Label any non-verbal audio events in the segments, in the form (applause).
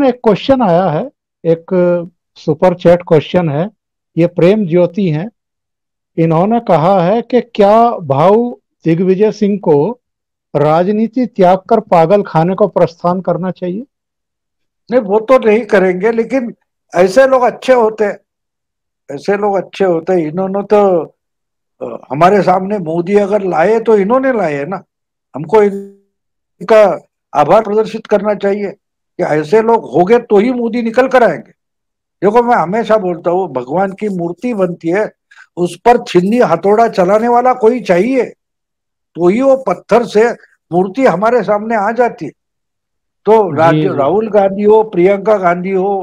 में एक क्वेश्चन आया है एक सुपर चैट क्वेश्चन है ये प्रेम ज्योति हैं इन्होंने कहा है कि क्या भाव दिग्विजय सिंह को राजनीति त्याग कर पागल खाने को प्रस्थान करना चाहिए नहीं वो तो नहीं करेंगे लेकिन ऐसे लोग अच्छे होते ऐसे लोग अच्छे होते इन्होंने तो हमारे सामने मोदी अगर लाए तो इन्होंने लाए ना हमको इनका आभार प्रदर्शित करना चाहिए कि ऐसे लोग हो गए तो ही मोदी निकल कर आएंगे देखो मैं हमेशा बोलता हूँ भगवान की मूर्ति बनती है उस पर छिन्नी हथौड़ा चलाने वाला कोई चाहिए तो ही वो पत्थर से मूर्ति हमारे सामने आ जाती है तो राहुल गांधी हो प्रियंका गांधी हो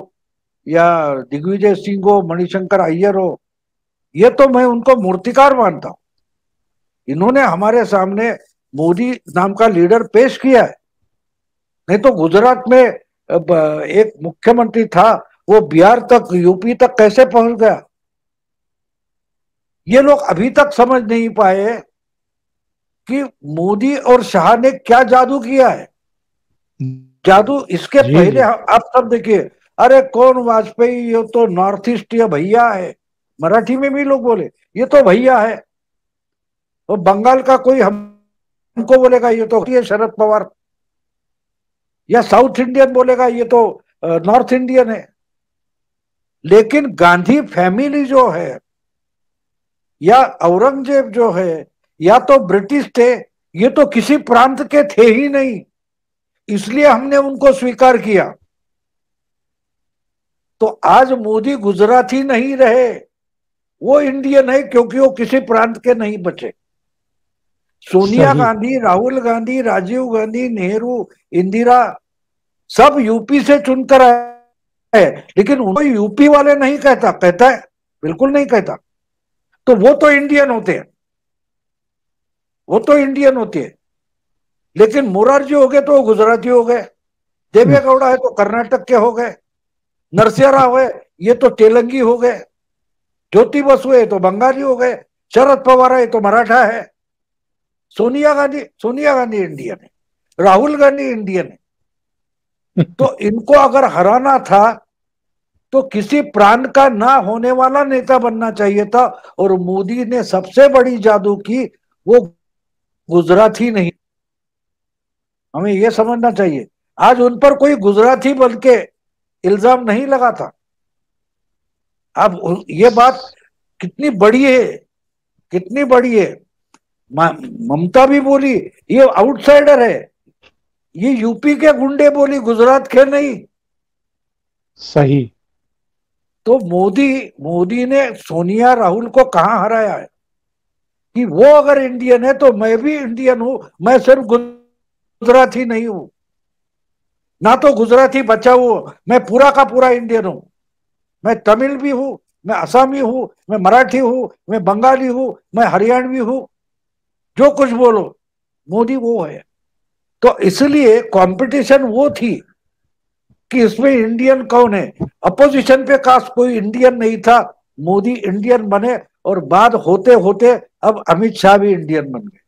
या दिग्विजय सिंह हो मणिशंकर अय्यर हो ये तो मैं उनको मूर्तिकार मानता हूं इन्होंने हमारे सामने मोदी नाम का लीडर पेश किया है नहीं तो गुजरात में एक मुख्यमंत्री था वो बिहार तक यूपी तक कैसे पहुंच गया ये लोग अभी तक समझ नहीं पाए कि मोदी और शाह ने क्या जादू किया है जादू इसके पहले आप सब देखिए अरे कौन वाजपेयी ये तो नॉर्थ ईस्ट या भैया है मराठी में भी लोग बोले ये तो भैया है तो बंगाल का कोई हम हमको बोलेगा ये तो ये शरद पवार या साउथ इंडियन बोलेगा ये तो नॉर्थ इंडियन है लेकिन गांधी फैमिली जो है या औरंगजेब जो है या तो ब्रिटिश थे ये तो किसी प्रांत के थे ही नहीं इसलिए हमने उनको स्वीकार किया तो आज मोदी गुजराती नहीं रहे वो इंडियन है क्योंकि वो किसी प्रांत के नहीं बचे सोनिया गांधी राहुल गांधी राजीव गांधी नेहरू इंदिरा सब यूपी से चुनकर आए लेकिन वो यूपी वाले नहीं कहता कहता है बिल्कुल नहीं कहता तो वो तो इंडियन होते हैं वो तो इंडियन होती है लेकिन मुरारजी हो गए तो गुजराती हो गए देवे गौड़ा है तो कर्नाटक के हो गए नरसिया राव है ये तो तेलंगी हो गए ज्योति बसु है तो बंगाली हो गए शरद पवार है तो मराठा है सोनिया गांधी सोनिया गांधी इंडियन है राहुल गांधी इंडियन है (laughs) तो इनको अगर हराना था तो किसी प्राण का ना होने वाला नेता बनना चाहिए था और मोदी ने सबसे बड़ी जादू की वो गुजराती नहीं हमें यह समझना चाहिए आज उन पर कोई गुजराती बल के इल्जाम नहीं लगा था अब ये बात कितनी बड़ी है कितनी बड़ी है ममता भी बोली ये आउटसाइडर है ये यूपी के गुंडे बोली गुजरात के नहीं सही तो मोदी मोदी ने सोनिया राहुल को कहा हराया है कि वो अगर इंडियन है तो मैं भी इंडियन हूं मैं सिर्फ गुजराती नहीं हूं ना तो गुजराती बचा हुआ मैं पूरा का पूरा इंडियन हूं मैं तमिल भी हूं मैं असामी हूं मैं मराठी हूं मैं बंगाली हूं मैं हरियाणवी हूं जो कुछ बोलो मोदी वो है तो इसलिए कंपटीशन वो थी कि इसमें इंडियन कौन है अपोजिशन पे खास कोई इंडियन नहीं था मोदी इंडियन बने और बाद होते होते अब अमित शाह भी इंडियन बन गए